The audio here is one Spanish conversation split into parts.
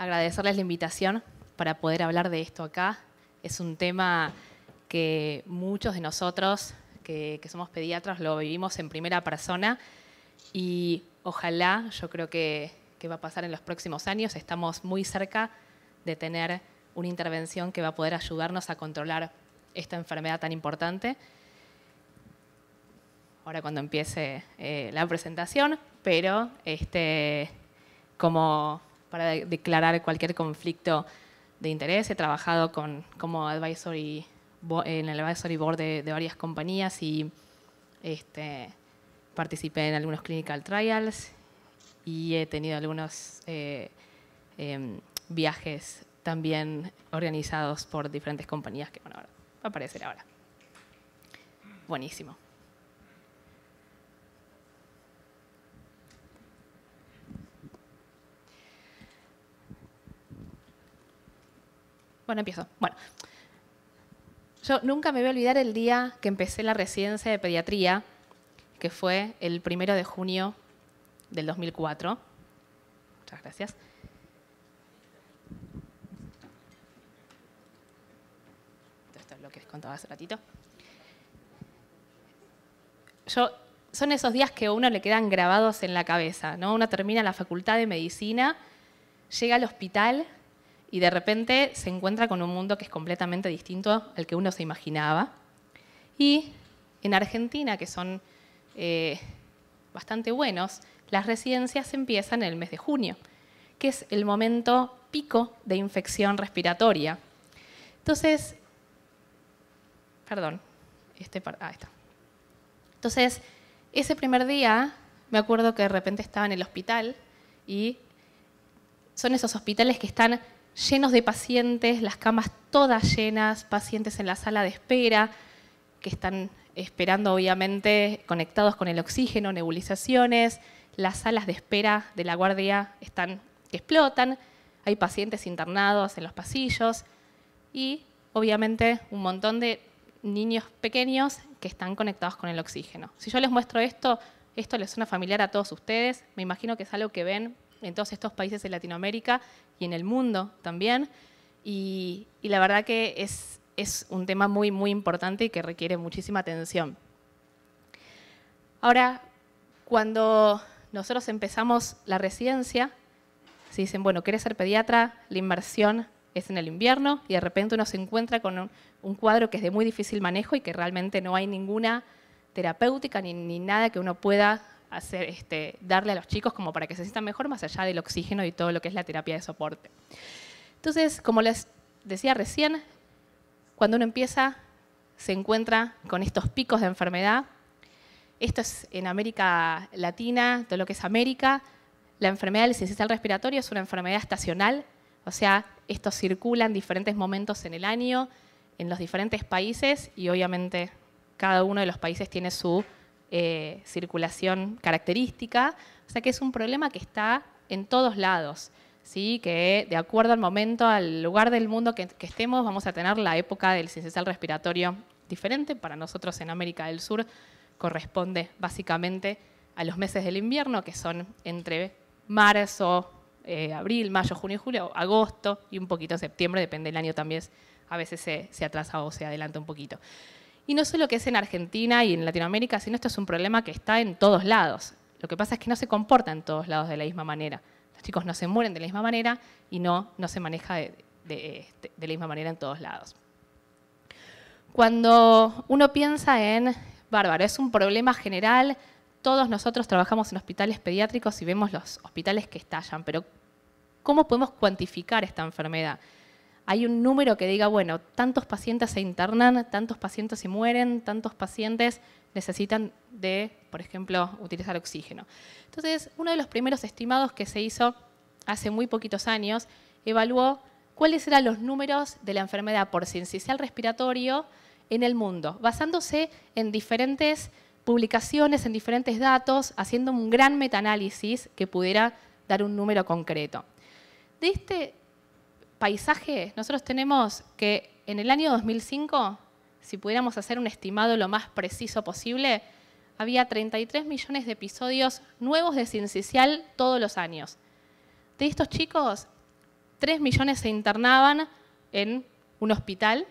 agradecerles la invitación para poder hablar de esto acá. Es un tema que muchos de nosotros que, somos pediatras lo vivimos en primera persona y ojalá, yo creo que, va a pasar en los próximos años, estamos muy cerca de tener una intervención que va a poder ayudarnos a controlar esta enfermedad tan importante. Ahora cuando empiece eh, la presentación, pero este, como para declarar cualquier conflicto de interés. He trabajado con, como advisory, en el advisory board de, varias compañías y este, participé en algunos clinical trials y he tenido algunos eh, em, viajes también organizados por diferentes compañías que bueno, va a aparecer ahora. Buenísimo. Bueno, empiezo. Bueno, yo nunca me voy a olvidar el día que empecé la residencia de pediatría, que fue el primero de junio del 2004. Muchas gracias. Esto es lo que les contaba hace ratito. Yo, son esos días que a uno le quedan grabados en la cabeza, ¿no? Uno termina la facultad de medicina, llega al hospital y de repente se encuentra con un mundo que es completamente distinto al que uno se imaginaba. Y en Argentina, que son eh, bastante buenos, las residencias empiezan en el mes de junio, que es el momento pico de infección respiratoria. Entonces, perdón, este, ah, está. Entonces, ese primer día, me acuerdo que de repente estaba en el hospital y son esos hospitales que están llenos de pacientes, las camas todas llenas, pacientes en la sala de espera, que están esperando obviamente conectados con el oxígeno, nebulizaciones, las salas de espera de la guardia están explotan, hay pacientes internados en los pasillos y obviamente un montón de niños pequeños que están conectados con el oxígeno. Si yo les muestro esto, esto les suena familiar a todos ustedes, me imagino que es algo que ven en todos estos países de Latinoamérica y en el mundo también. Y, la verdad que es, un tema muy, muy importante y que requiere muchísima atención. Ahora, cuando nosotros empezamos la residencia, se dicen, bueno, ¿quieres ser pediatra? La inversión es en el invierno y de repente uno se encuentra con un, cuadro que es de muy difícil manejo y que realmente no hay ninguna terapéutica ni, ni nada que uno pueda hacer, este, darle a los chicos como para que se sientan mejor, más allá del oxígeno y todo lo que es la terapia de soporte. Entonces, como les decía recién, cuando uno empieza, se encuentra con estos picos de enfermedad. Esto es en América Latina, todo lo que es América. La enfermedad del sistema respiratorio es una enfermedad estacional, o sea, estos circulan diferentes momentos en el año, en los diferentes países, y obviamente cada uno de los países tiene su eh, circulación característica, o sea que es un problema que está en todos lados, ¿sí? que de acuerdo al momento, al lugar del mundo que, estemos, vamos a tener la época del sincesal respiratorio diferente. Para nosotros en América del Sur corresponde básicamente a los meses del invierno, que son entre marzo, eh, abril, mayo, junio, julio, agosto y un poquito septiembre, depende del año también, a veces se atrasa o se adelanta un poquito. Y no solo que es en Argentina y en Latinoamérica, sino esto es un problema que está en todos lados. Lo que pasa es que no se comporta en todos lados de la misma manera. Los chicos no se mueren de la misma manera y no, no se maneja de, de este, la misma manera en todos lados. Cuando uno piensa en, bárbaro, es un problema general, todos nosotros trabajamos en hospitales pediátricos y vemos los hospitales que estallan, pero ¿cómo podemos cuantificar esta enfermedad? hay un número que diga, bueno, tantos pacientes se internan, tantos pacientes se mueren, tantos pacientes necesitan de, por ejemplo, utilizar oxígeno. Entonces, uno de los primeros estimados que se hizo hace muy poquitos años evaluó cuáles eran los números de la enfermedad por sincicial respiratorio en el mundo, basándose en diferentes publicaciones, en diferentes datos, haciendo un gran metaanálisis que pudiera dar un número concreto. De este paisaje, nosotros tenemos que en el año 2005, si pudiéramos hacer un estimado lo más preciso posible, había 33 millones de episodios nuevos de Ciencicial todos los años. De estos chicos, 3 millones se internaban en un hospital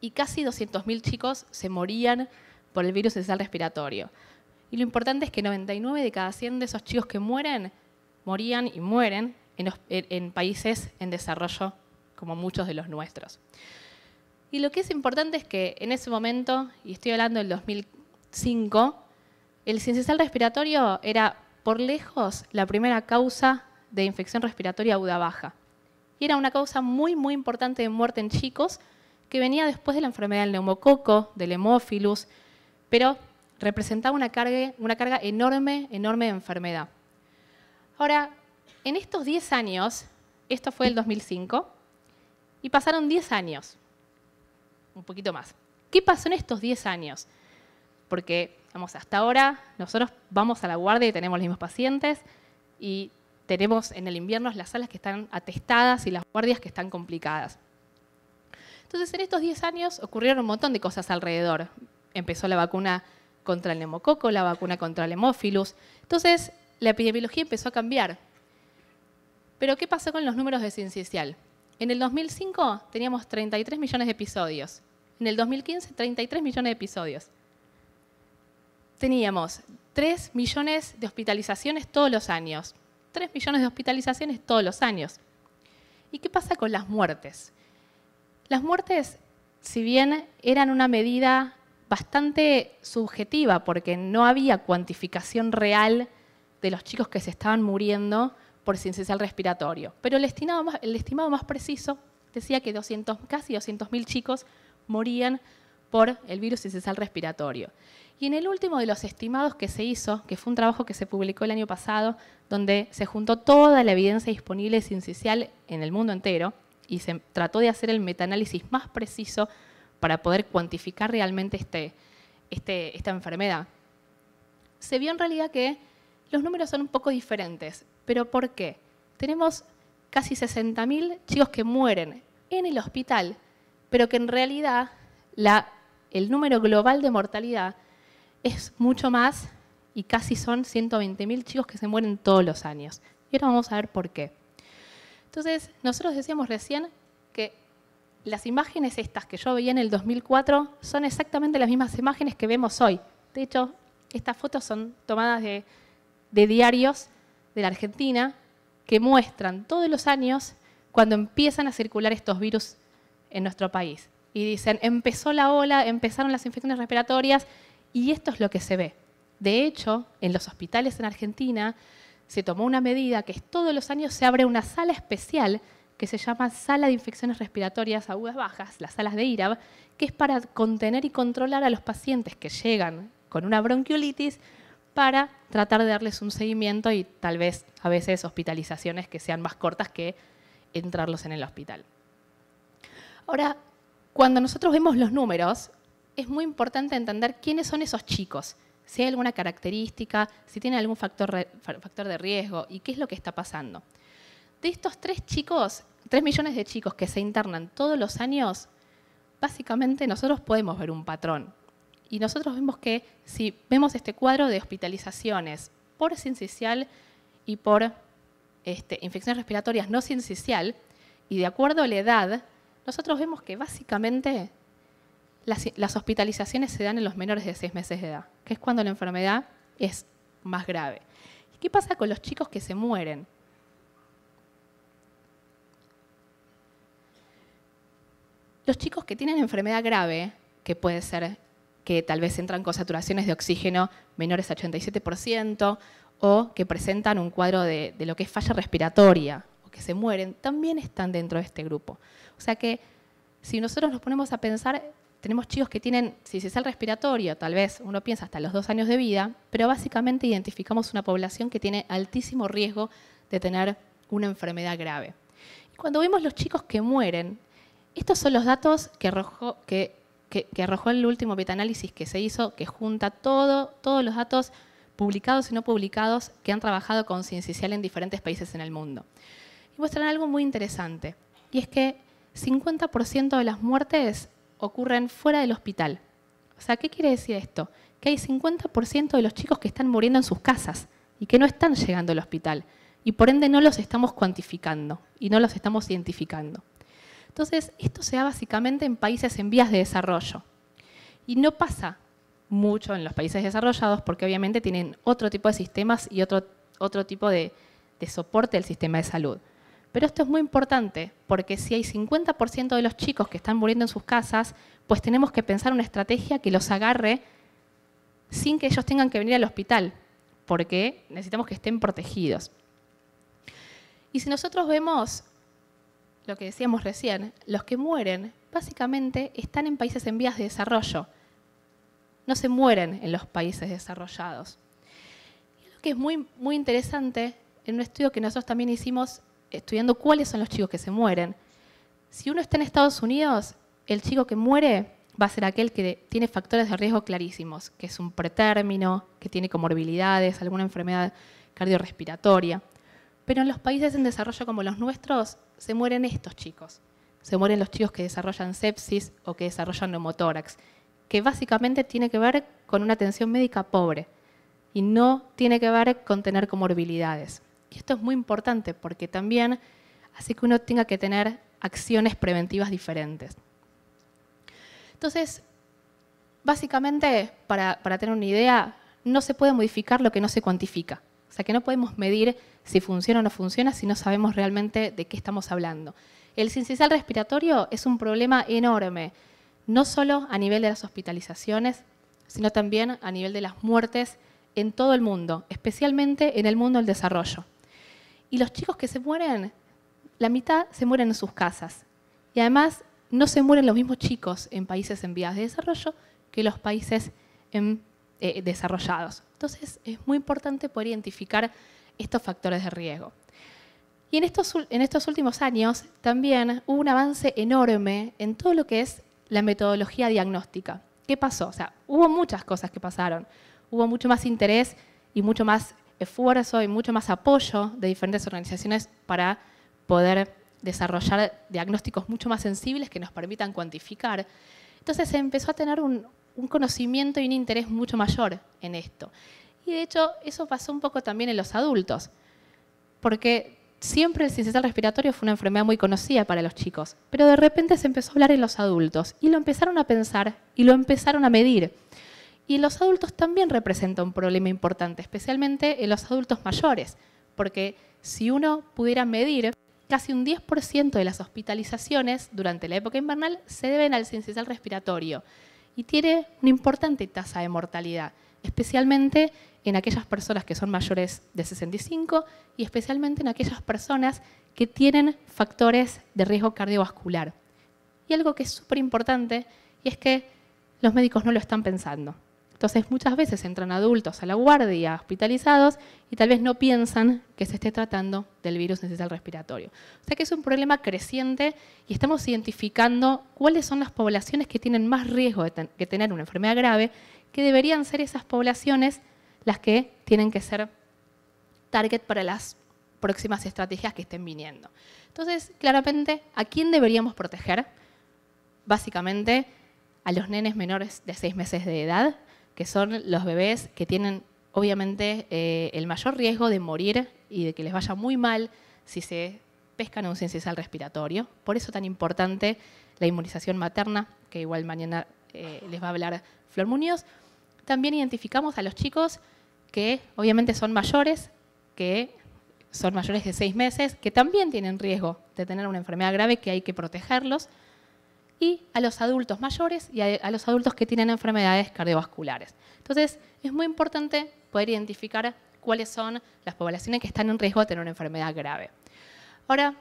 y casi 200.000 chicos se morían por el virus esencial respiratorio. Y lo importante es que 99 de cada 100 de esos chicos que mueren, morían y mueren en, países en desarrollo como muchos de los nuestros. Y lo que es importante es que en ese momento, y estoy hablando del 2005, el sincesal respiratorio era por lejos la primera causa de infección respiratoria aguda baja. Y era una causa muy, muy importante de muerte en chicos que venía después de la enfermedad del neumococo, del hemófilus, pero representaba una carga, una carga enorme, enorme de enfermedad. Ahora, en estos 10 años, esto fue el 2005, y pasaron 10 años, un poquito más. ¿Qué pasó en estos 10 años? Porque, vamos, hasta ahora nosotros vamos a la guardia y tenemos los mismos pacientes y tenemos en el invierno las salas que están atestadas y las guardias que están complicadas. Entonces, en estos 10 años ocurrieron un montón de cosas alrededor. Empezó la vacuna contra el neumococo, la vacuna contra el hemófilus. Entonces, la epidemiología empezó a cambiar. Pero ¿qué pasó con los números de Ciencial? En el 2005 teníamos 33 millones de episodios. En el 2015, 33 millones de episodios. Teníamos 3 millones de hospitalizaciones todos los años. 3 millones de hospitalizaciones todos los años. ¿Y qué pasa con las muertes? Las muertes, si bien eran una medida bastante subjetiva, porque no había cuantificación real de los chicos que se estaban muriendo, por sincicial respiratorio. Pero el estimado más, preciso decía que 200, casi 200.000 chicos morían por el virus sincicial respiratorio. Y en el último de los estimados que se hizo, que fue un trabajo que se publicó el año pasado, donde se juntó toda la evidencia disponible sincicial en el mundo entero y se trató de hacer el metaanálisis más preciso para poder cuantificar realmente este, este, esta enfermedad, se vio en realidad que los números son un poco diferentes. ¿Pero por qué? Tenemos casi 60.000 chicos que mueren en el hospital, pero que en realidad el número global de mortalidad es mucho más y casi son 120.000 chicos que se mueren todos los años. Y ahora vamos a ver por qué. Entonces, nosotros decíamos recién que las imágenes estas que yo veía en el 2004 son exactamente las mismas imágenes que vemos hoy. De hecho, estas fotos son tomadas de diarios de la Argentina que muestran todos los años cuando empiezan a circular estos virus en nuestro país. Y dicen, empezó la ola, empezaron las infecciones respiratorias y esto es lo que se ve. De hecho, en los hospitales en Argentina se tomó una medida que es todos los años se abre una sala especial que se llama Sala de Infecciones Respiratorias Agudas Bajas, las salas de IRAB, que es para contener y controlar a los pacientes que llegan con una bronquiolitis para tratar de darles un seguimiento y tal vez a veces hospitalizaciones que sean más cortas que entrarlos en el hospital. Ahora, cuando nosotros vemos los números, es muy importante entender quiénes son esos chicos, si hay alguna característica, si tienen algún factor, factor de riesgo y qué es lo que está pasando. De estos tres chicos, tres millones de chicos que se internan todos los años, básicamente nosotros podemos ver un patrón. Y nosotros vemos que si vemos este cuadro de hospitalizaciones por sincicial y por este, infecciones respiratorias no sincicial, y de acuerdo a la edad, nosotros vemos que básicamente las, hospitalizaciones se dan en los menores de 6 meses de edad, que es cuando la enfermedad es más grave. qué pasa con los chicos que se mueren? Los chicos que tienen enfermedad grave, que puede ser que tal vez entran con saturaciones de oxígeno menores a 87% o que presentan un cuadro de, lo que es falla respiratoria o que se mueren, también están dentro de este grupo. O sea que si nosotros nos ponemos a pensar, tenemos chicos que tienen si se sale respiratorio, tal vez uno piensa hasta los dos años de vida, pero básicamente identificamos una población que tiene altísimo riesgo de tener una enfermedad grave. Y cuando vemos los chicos que mueren, estos son los datos que, arrojó, que que, arrojó el último beta-análisis que se hizo, que junta todos los datos publicados y no publicados que han trabajado con Ciencicial en diferentes países en el mundo. Y muestran algo muy interesante, y es que 50% de las muertes ocurren fuera del hospital. O sea, ¿qué quiere decir esto? Que hay 50% de los chicos que están muriendo en sus casas y que no están llegando al hospital, y por ende no los estamos cuantificando y no los estamos identificando. Entonces, esto se da básicamente en países en vías de desarrollo. Y no pasa mucho en los países desarrollados porque obviamente tienen otro tipo de sistemas y otro, otro tipo de, de soporte del sistema de salud. Pero esto es muy importante porque si hay 50% de los chicos que están muriendo en sus casas, pues tenemos que pensar una estrategia que los agarre sin que ellos tengan que venir al hospital, porque necesitamos que estén protegidos. Y si nosotros vemos lo que decíamos recién, los que mueren básicamente están en países en vías de desarrollo. No se mueren en los países desarrollados. Y lo que es muy, muy interesante en un estudio que nosotros también hicimos estudiando cuáles son los chicos que se mueren. Si uno está en Estados Unidos, el chico que muere va a ser aquel que tiene factores de riesgo clarísimos, que es un pretérmino, que tiene comorbilidades, alguna enfermedad cardiorrespiratoria. Pero en los países en desarrollo como los nuestros, se mueren estos chicos. Se mueren los chicos que desarrollan sepsis o que desarrollan neumotórax, que básicamente tiene que ver con una atención médica pobre y no tiene que ver con tener comorbilidades. Y esto es muy importante porque también hace que uno tenga que tener acciones preventivas diferentes. Entonces, básicamente, para, para tener una idea, no se puede modificar lo que no se cuantifica. O sea que no podemos medir si funciona o no funciona si no sabemos realmente de qué estamos hablando. El sincisal respiratorio es un problema enorme, no solo a nivel de las hospitalizaciones, sino también a nivel de las muertes en todo el mundo, especialmente en el mundo del desarrollo. Y los chicos que se mueren, la mitad se mueren en sus casas. Y además no se mueren los mismos chicos en países en vías de desarrollo que los países en eh, desarrollados. Entonces es muy importante poder identificar estos factores de riesgo. Y en estos, en estos últimos años también hubo un avance enorme en todo lo que es la metodología diagnóstica. ¿Qué pasó? O sea, hubo muchas cosas que pasaron. Hubo mucho más interés y mucho más esfuerzo y mucho más apoyo de diferentes organizaciones para poder desarrollar diagnósticos mucho más sensibles que nos permitan cuantificar. Entonces se empezó a tener un, un conocimiento y un interés mucho mayor en esto. Y de hecho, eso pasó un poco también en los adultos, porque siempre el sincicial respiratorio fue una enfermedad muy conocida para los chicos, pero de repente se empezó a hablar en los adultos y lo empezaron a pensar y lo empezaron a medir. Y en los adultos también representa un problema importante, especialmente en los adultos mayores, porque si uno pudiera medir, casi un 10% de las hospitalizaciones durante la época invernal se deben al sincicial respiratorio y tiene una importante tasa de mortalidad, especialmente en aquellas personas que son mayores de 65 y especialmente en aquellas personas que tienen factores de riesgo cardiovascular. Y algo que es súper importante y es que los médicos no lo están pensando. Entonces muchas veces entran adultos a la guardia hospitalizados y tal vez no piensan que se esté tratando del virus necesario respiratorio. O sea que es un problema creciente y estamos identificando cuáles son las poblaciones que tienen más riesgo de, tener una enfermedad grave, que deberían ser esas poblaciones las que tienen que ser target para las próximas estrategias que estén viniendo. Entonces, claramente, ¿a quién deberíamos proteger? Básicamente, a los nenes menores de 6 meses de edad que son los bebés que tienen obviamente eh, el mayor riesgo de morir y de que les vaya muy mal si se pescan un sincisal respiratorio. Por eso tan importante la inmunización materna, que igual mañana eh, les va a hablar Flor Muñoz. También identificamos a los chicos que obviamente son mayores, que son mayores de seis meses, que también tienen riesgo de tener una enfermedad grave que hay que protegerlos y a los adultos mayores y a, los adultos que tienen enfermedades cardiovasculares. Entonces, es muy importante poder identificar cuáles son las poblaciones que están en riesgo de tener una enfermedad grave. Ahora,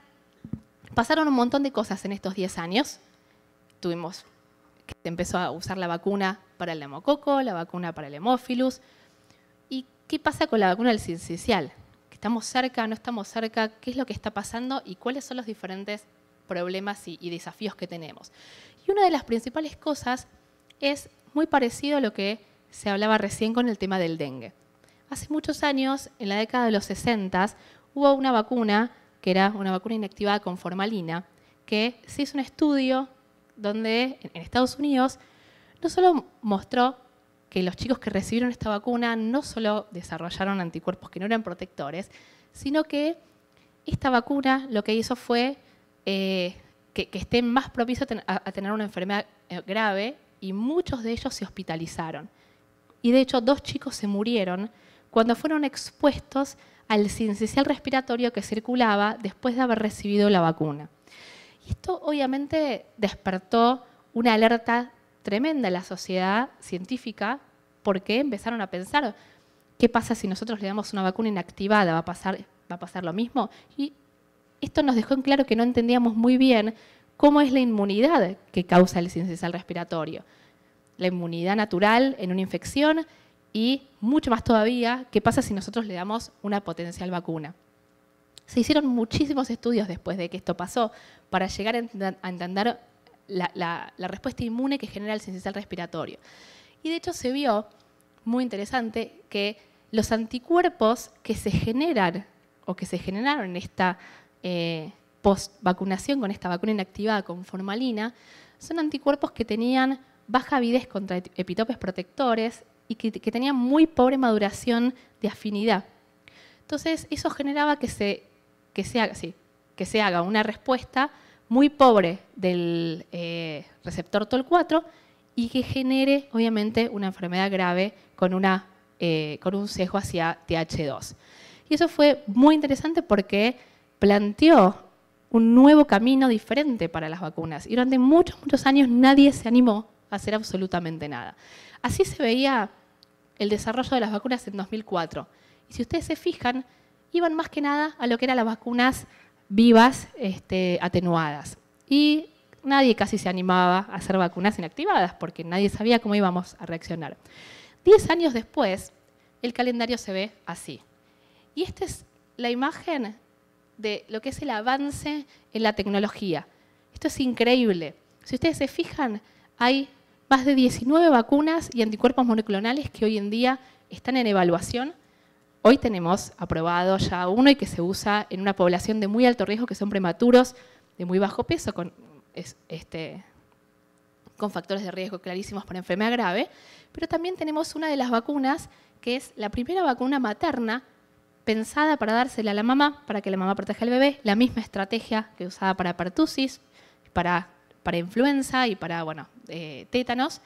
pasaron un montón de cosas en estos 10 años. Tuvimos que empezó a usar la vacuna para el hemococo, la vacuna para el hemófilus. ¿Y qué pasa con la vacuna del sincicial? ¿Estamos cerca, no estamos cerca? ¿Qué es lo que está pasando y cuáles son los diferentes problemas y, desafíos que tenemos. Y una de las principales cosas es muy parecido a lo que se hablaba recién con el tema del dengue. Hace muchos años, en la década de los 60, hubo una vacuna, que era una vacuna inactivada con formalina, que se hizo un estudio donde en Estados Unidos no solo mostró que los chicos que recibieron esta vacuna no solo desarrollaron anticuerpos que no eran protectores, sino que esta vacuna lo que hizo fue eh, que, estén más propicios a, tener una enfermedad eh, grave y muchos de ellos se hospitalizaron. Y de hecho, dos chicos se murieron cuando fueron expuestos al sincicial respiratorio que circulaba después de haber recibido la vacuna. esto obviamente despertó una alerta tremenda en la sociedad científica porque empezaron a pensar, ¿qué pasa si nosotros le damos una vacuna inactivada? ¿Va a pasar, va a pasar lo mismo? Y esto nos dejó en claro que no entendíamos muy bien cómo es la inmunidad que causa el síndrome respiratorio. La inmunidad natural en una infección y mucho más todavía, qué pasa si nosotros le damos una potencial vacuna. Se hicieron muchísimos estudios después de que esto pasó para llegar a entender la, respuesta inmune que genera el síndrome respiratorio. Y de hecho se vio, muy interesante, que los anticuerpos que se generan o que se generaron en esta eh, post vacunación con esta vacuna inactivada con formalina son anticuerpos que tenían baja avidez contra epitopes protectores y que, tenían muy pobre maduración de afinidad. Entonces, eso generaba que se, que se, haga, una respuesta muy pobre del eh, receptor TOL4 y que genere, obviamente, una enfermedad grave con, una, eh, con un sesgo hacia TH2. Y eso fue muy interesante porque planteó un nuevo camino diferente para las vacunas. Y durante muchos, muchos años nadie se animó a hacer absolutamente nada. Así se veía el desarrollo de las vacunas en 2004. Y si ustedes se fijan, iban más que nada a lo que eran las vacunas vivas este, atenuadas. Y nadie casi se animaba a hacer vacunas inactivadas porque nadie sabía cómo íbamos a reaccionar. Diez años después, el calendario se ve así. Y esta es la imagen de lo que es el avance en la tecnología. Esto es increíble. Si ustedes se fijan, hay más de 19 vacunas y anticuerpos monoclonales que hoy en día están en evaluación. Hoy tenemos aprobado ya uno y que se usa en una población de muy alto riesgo, que son prematuros, de muy bajo peso, con, este, con factores de riesgo clarísimos para enfermedad grave. Pero también tenemos una de las vacunas, que es la primera vacuna materna pensada para dársela a la mamá, para que la mamá proteja al bebé, la misma estrategia que usaba para pertussis, para, para influenza y para, bueno, eh, tétanos,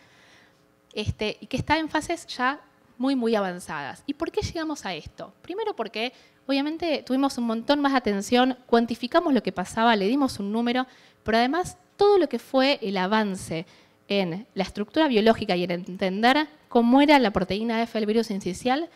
este, y que está en fases ya muy, muy avanzadas. ¿Y por qué llegamos a esto? Primero porque obviamente tuvimos un montón más de atención, cuantificamos lo que pasaba, le dimos un número, pero además todo lo que fue el avance en la estructura biológica y en entender cómo era la proteína F del virus incisional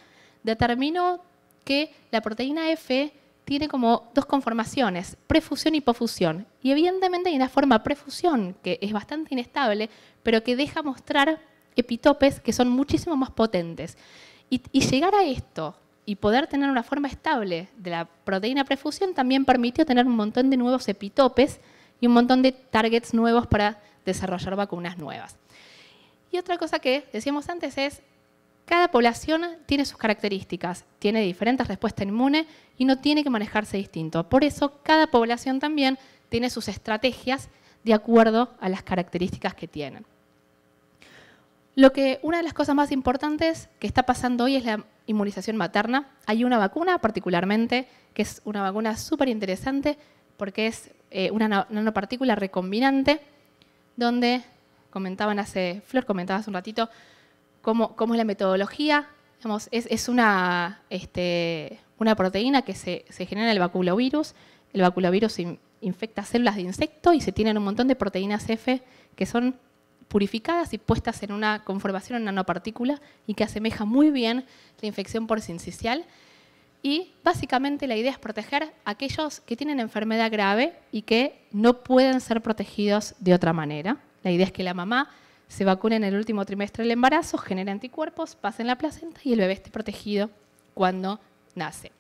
determinó que la proteína F tiene como dos conformaciones, prefusión y pofusión. Y evidentemente hay una forma prefusión que es bastante inestable, pero que deja mostrar epitopes que son muchísimo más potentes. Y, y llegar a esto y poder tener una forma estable de la proteína prefusión también permitió tener un montón de nuevos epitopes y un montón de targets nuevos para desarrollar vacunas nuevas. Y otra cosa que decíamos antes es cada población tiene sus características, tiene diferentes respuestas inmunes y no tiene que manejarse distinto. Por eso, cada población también tiene sus estrategias de acuerdo a las características que tienen. Lo que, una de las cosas más importantes que está pasando hoy es la inmunización materna. Hay una vacuna particularmente, que es una vacuna súper interesante porque es eh, una nanopartícula recombinante, donde comentaban hace, Flor comentaba hace un ratito, cómo, es la metodología. es, este, una, proteína que se, genera en el baculovirus. El baculovirus infecta células de insecto y se tienen un montón de proteínas F que son purificadas y puestas en una conformación en nanopartícula y que asemeja muy bien la infección por sincicial. Y básicamente la idea es proteger a aquellos que tienen enfermedad grave y que no pueden ser protegidos de otra manera. La idea es que la mamá se vacuna en el último trimestre del embarazo, genera anticuerpos, pasa en la placenta y el bebé esté protegido cuando nace.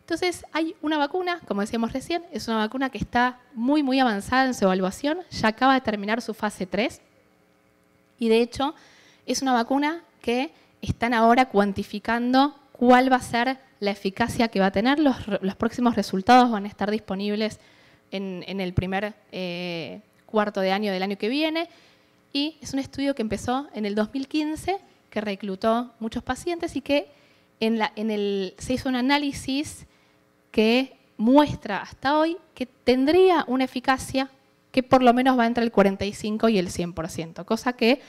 Entonces, hay una vacuna, como decíamos recién, es una vacuna que está muy, muy avanzada en su evaluación, ya acaba de terminar su fase 3 y de hecho es una vacuna que están ahora cuantificando cuál va a ser la eficacia que va a tener, los, próximos resultados van a estar disponibles en, el primer eh, cuarto de año del año que viene y es un estudio que empezó en el 2015, que reclutó muchos pacientes y que se hizo un análisis que muestra hasta hoy que tendría una eficacia que por lo menos va entre el 45 y el 100%, cosa que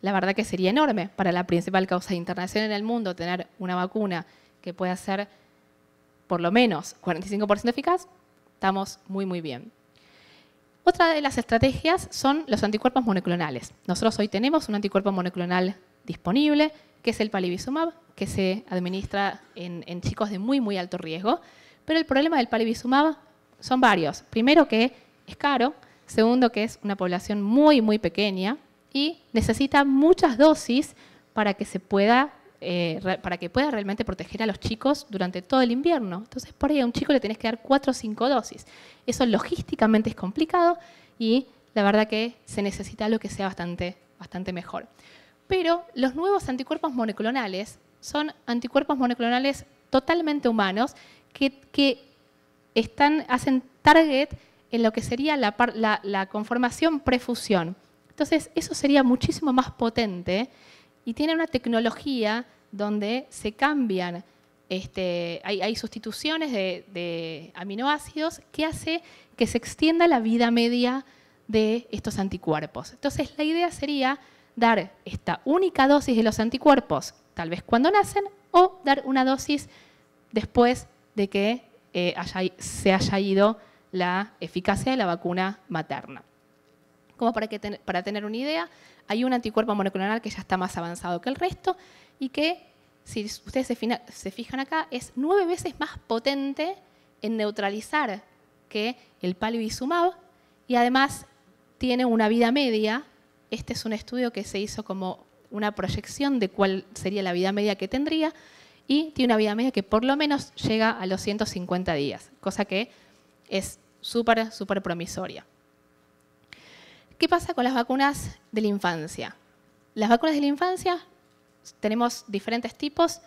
la verdad que sería enorme para la principal causa de internación en el mundo tener una vacuna que pueda ser por lo menos 45% eficaz, estamos muy, muy bien. Otra de las estrategias son los anticuerpos monoclonales. Nosotros hoy tenemos un anticuerpo monoclonal disponible, que es el palivizumab, que se administra en, chicos de muy, muy alto riesgo. Pero el problema del palivizumab son varios. Primero que es caro, segundo que es una población muy, muy pequeña y necesita muchas dosis para que se pueda eh, para que pueda realmente proteger a los chicos durante todo el invierno. Entonces, por ahí a un chico le tenés que dar 4 o 5 dosis. Eso logísticamente es complicado y la verdad que se necesita lo que sea bastante, bastante mejor. Pero los nuevos anticuerpos monoclonales son anticuerpos monoclonales totalmente humanos que, están, hacen target en lo que sería la, la, la conformación prefusión. Entonces, eso sería muchísimo más potente y tiene una tecnología donde se cambian, este, hay, sustituciones de, aminoácidos que hace que se extienda la vida media de estos anticuerpos. Entonces la idea sería dar esta única dosis de los anticuerpos, tal vez cuando nacen, o dar una dosis después de que eh, se haya ido la eficacia de la vacuna materna. Como para, tener una idea, hay un anticuerpo monoclonal que ya está más avanzado que el resto y que, si ustedes se, fijan acá, es nueve veces más potente en neutralizar que el palivizumab y además tiene una vida media. Este es un estudio que se hizo como una proyección de cuál sería la vida media que tendría y tiene una vida media que por lo menos llega a los 150 días, cosa que es súper, súper promisoria. ¿Qué pasa con las vacunas de la infancia? Las vacunas de la infancia tenemos diferentes tipos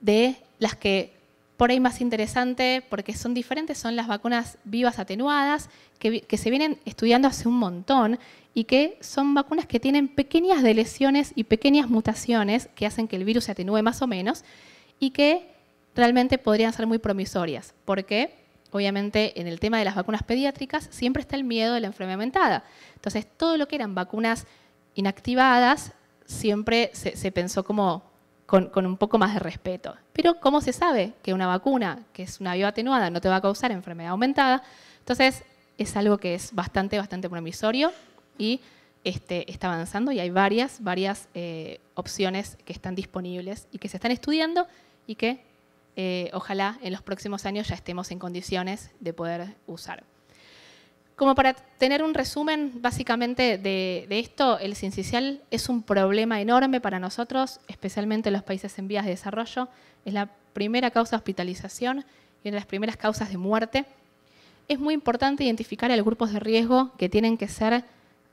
de las que por ahí más interesante, porque son diferentes, son las vacunas vivas atenuadas, que, se vienen estudiando hace un montón y que son vacunas que tienen pequeñas lesiones y pequeñas mutaciones que hacen que el virus se atenúe más o menos y que realmente podrían ser muy promisorias. ¿Por qué? obviamente en el tema de las vacunas pediátricas siempre está el miedo de la enfermedad aumentada. Entonces, todo lo que eran vacunas inactivadas siempre se, pensó como con, un poco más de respeto. Pero ¿cómo se sabe que una vacuna, que es una bioatenuada, no te va a causar enfermedad aumentada? Entonces, es algo que es bastante, bastante promisorio y este, está avanzando y hay varias, varias eh, opciones que están disponibles y que se están estudiando y que eh, ojalá en los próximos años ya estemos en condiciones de poder usar. Como para tener un resumen básicamente de, esto, el sincicial es un problema enorme para nosotros, especialmente en los países en vías de desarrollo. Es la primera causa de hospitalización y una de las primeras causas de muerte. Es muy importante identificar a los grupos de riesgo que tienen que ser,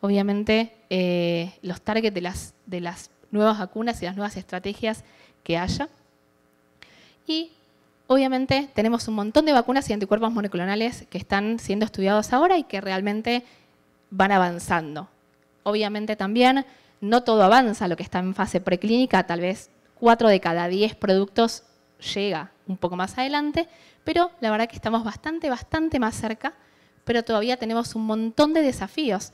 obviamente, eh, los targets de las nuevas vacunas y las nuevas estrategias que haya. Y obviamente tenemos un montón de vacunas y anticuerpos monoclonales que están siendo estudiados ahora y que realmente van avanzando. Obviamente también no todo avanza, lo que está en fase preclínica, tal vez 4 de cada 10 productos llega un poco más adelante, pero la verdad que estamos bastante, bastante más cerca, pero todavía tenemos un montón de desafíos.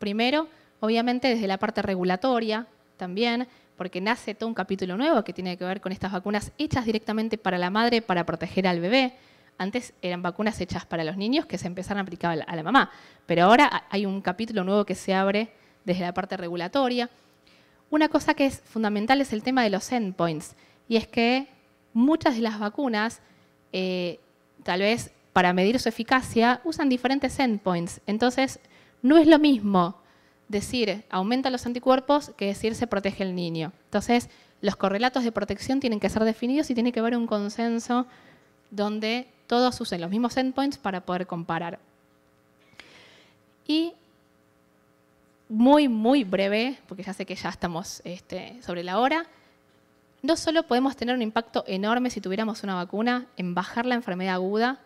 Primero, obviamente desde la parte regulatoria también, porque nace todo un capítulo nuevo que tiene que ver con estas vacunas hechas directamente para la madre para proteger al bebé. Antes eran vacunas hechas para los niños que se empezaron a aplicar a la mamá, pero ahora hay un capítulo nuevo que se abre desde la parte regulatoria. Una cosa que es fundamental es el tema de los endpoints, y es que muchas de las vacunas, eh, tal vez para medir su eficacia, usan diferentes endpoints. Entonces, no es lo mismo decir aumenta los anticuerpos que decir se protege el niño. Entonces, los correlatos de protección tienen que ser definidos y tiene que haber un consenso donde todos usen los mismos endpoints para poder comparar. Y muy, muy breve, porque ya sé que ya estamos este, sobre la hora, no solo podemos tener un impacto enorme si tuviéramos una vacuna en bajar la enfermedad aguda,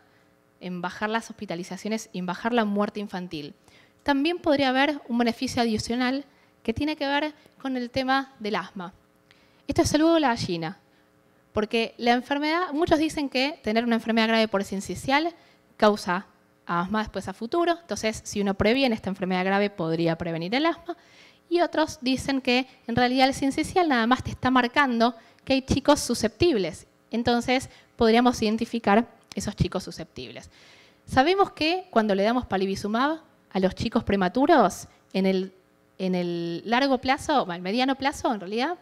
en bajar las hospitalizaciones, en bajar la muerte infantil también podría haber un beneficio adicional que tiene que ver con el tema del asma. Esto es saludo a la gallina, porque la enfermedad, muchos dicen que tener una enfermedad grave por sincicial causa asma después a futuro, entonces si uno previene esta enfermedad grave podría prevenir el asma, y otros dicen que en realidad el sincicial nada más te está marcando que hay chicos susceptibles, entonces podríamos identificar esos chicos susceptibles. Sabemos que cuando le damos palivizumab a los chicos prematuros, en el, largo plazo, o el mediano plazo en realidad,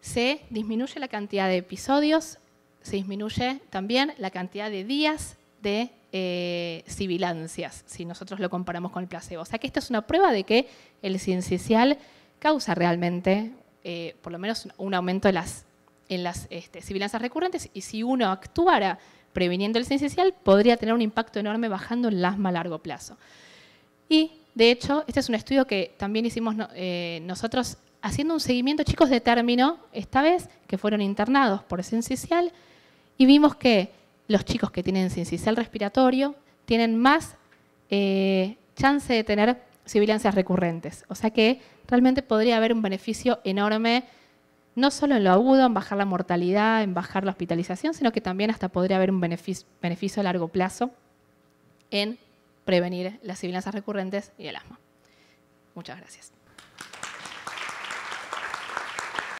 se disminuye la cantidad de episodios, se disminuye también la cantidad de días de eh, sibilancias, si nosotros lo comparamos con el placebo. O sea que esta es una prueba de que el ciencial causa realmente, eh, por lo menos, un aumento en las este, recurrentes y si uno actuara previniendo el ciencial podría tener un impacto enorme bajando el asma a largo plazo. Y, de hecho, este es un estudio que también hicimos eh, nosotros haciendo un seguimiento, chicos de término, esta vez, que fueron internados por sincicial, y vimos que los chicos que tienen sincicial respiratorio tienen más eh, chance de tener sibilancias recurrentes. O sea que realmente podría haber un beneficio enorme, no solo en lo agudo, en bajar la mortalidad, en bajar la hospitalización, sino que también hasta podría haber un beneficio, beneficio a largo plazo en prevenir las sibilancias recurrentes y el asma. Muchas gracias.